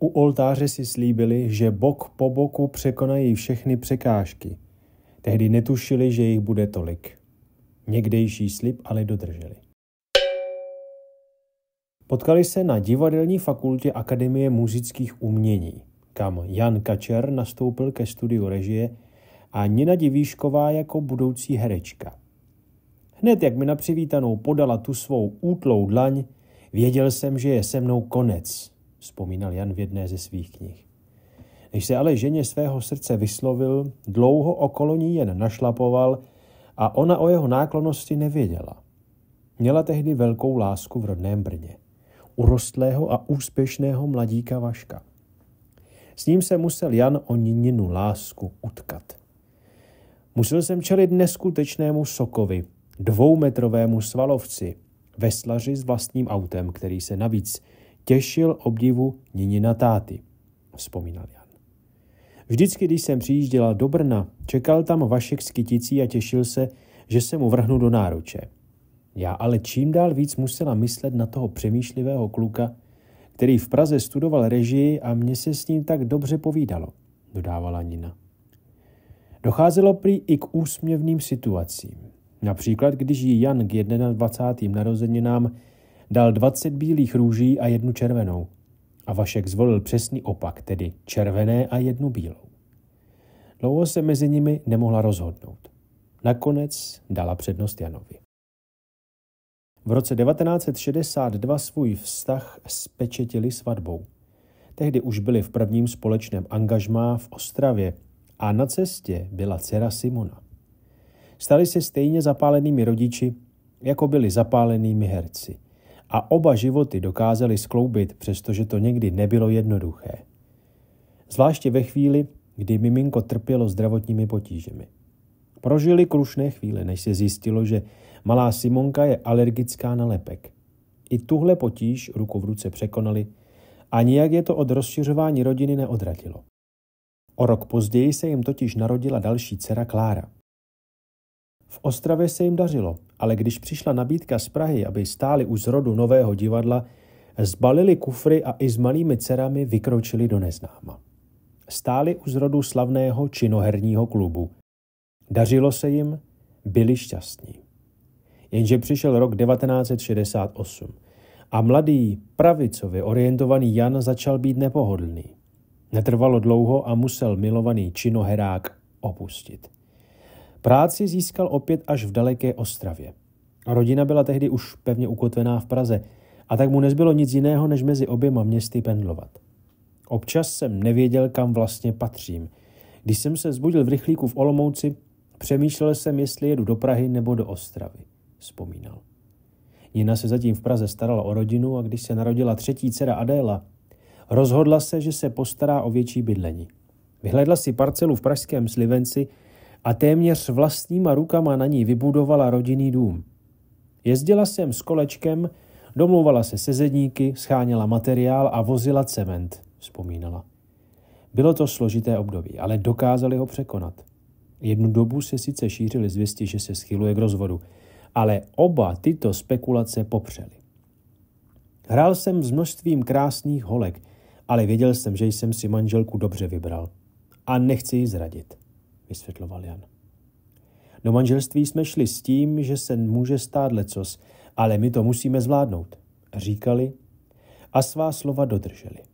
U oltáře si slíbili, že bok po boku překonají všechny překážky. Tehdy netušili, že jich bude tolik. Někdejší slib ale dodrželi. Potkali se na divadelní fakultě Akademie muzických umění, kam Jan Kačer nastoupil ke studiu režie a Nina Divíšková jako budoucí herečka. Hned jak mi na přivítanou podala tu svou útlou dlaň, věděl jsem, že je se mnou konec – vzpomínal Jan v jedné ze svých knih. Když se ale ženě svého srdce vyslovil, dlouho okolo ní jen našlapoval a ona o jeho náklonosti nevěděla. Měla tehdy velkou lásku v rodném Brně. Urostlého a úspěšného mladíka Vaška. S ním se musel Jan o nininu lásku utkat. Musel jsem čelit neskutečnému sokovi, dvoumetrovému svalovci, veslaři s vlastním autem, který se navíc těšil obdivu Ninina táty, vzpomínal Jan. Vždycky, když jsem přijížděla do Brna, čekal tam Vašek s kyticí a těšil se, že se mu vrhnu do náruče. Já ale čím dál víc musela myslet na toho přemýšlivého kluka, který v Praze studoval režii a mně se s ním tak dobře povídalo, dodávala Nina. Docházelo prý i k úsměvným situacím. Například, když ji Jan k 21. narozeninám Dal dvacet bílých růží a jednu červenou. A Vašek zvolil přesný opak, tedy červené a jednu bílou. Dlouho se mezi nimi nemohla rozhodnout. Nakonec dala přednost Janovi. V roce 1962 svůj vztah spečetili svatbou. Tehdy už byli v prvním společném angažmá v Ostravě a na cestě byla dcera Simona. Stali se stejně zapálenými rodiči, jako byli zapálenými herci a oba životy dokázali skloubit, přestože to někdy nebylo jednoduché. Zvláště ve chvíli, kdy miminko trpělo zdravotními potížemi. Prožili krušné chvíle, než se zjistilo, že malá Simonka je alergická na lepek. I tuhle potíž ruku v ruce překonali a nijak je to od rozšiřování rodiny neodradilo. O rok později se jim totiž narodila další dcera Klára. V Ostravě se jim dařilo, ale když přišla nabídka z Prahy, aby stáli u zrodu nového divadla, zbalili kufry a i s malými dcerami vykročili do neznáma. Stáli u zrodu slavného činoherního klubu. Dařilo se jim, byli šťastní. Jenže přišel rok 1968 a mladý, pravicově orientovaný Jan začal být nepohodlný. Netrvalo dlouho a musel milovaný činoherák opustit. Práci získal opět až v daleké Ostravě. Rodina byla tehdy už pevně ukotvená v Praze a tak mu nezbylo nic jiného, než mezi oběma městy pendlovat. Občas jsem nevěděl, kam vlastně patřím. Když jsem se zbudil v rychlíku v Olomouci, přemýšlel jsem, jestli jedu do Prahy nebo do Ostravy, vzpomínal. Nina se zatím v Praze starala o rodinu a když se narodila třetí dcera Adéla, rozhodla se, že se postará o větší bydlení. Vyhledla si parcelu v pražském Slivenci, a téměř vlastníma rukama na ní vybudovala rodinný dům. Jezdila jsem s kolečkem, domlouvala se se zedníky, scháněla materiál a vozila cement, vzpomínala. Bylo to složité období, ale dokázali ho překonat. Jednu dobu se sice šířili zvěsti, že se schyluje k rozvodu, ale oba tyto spekulace popřeli. Hrál jsem s množstvím krásných holek, ale věděl jsem, že jsem si manželku dobře vybral. A nechci ji zradit vysvětloval Jan. Do manželství jsme šli s tím, že se může stát lecos, ale my to musíme zvládnout, říkali a svá slova dodrželi.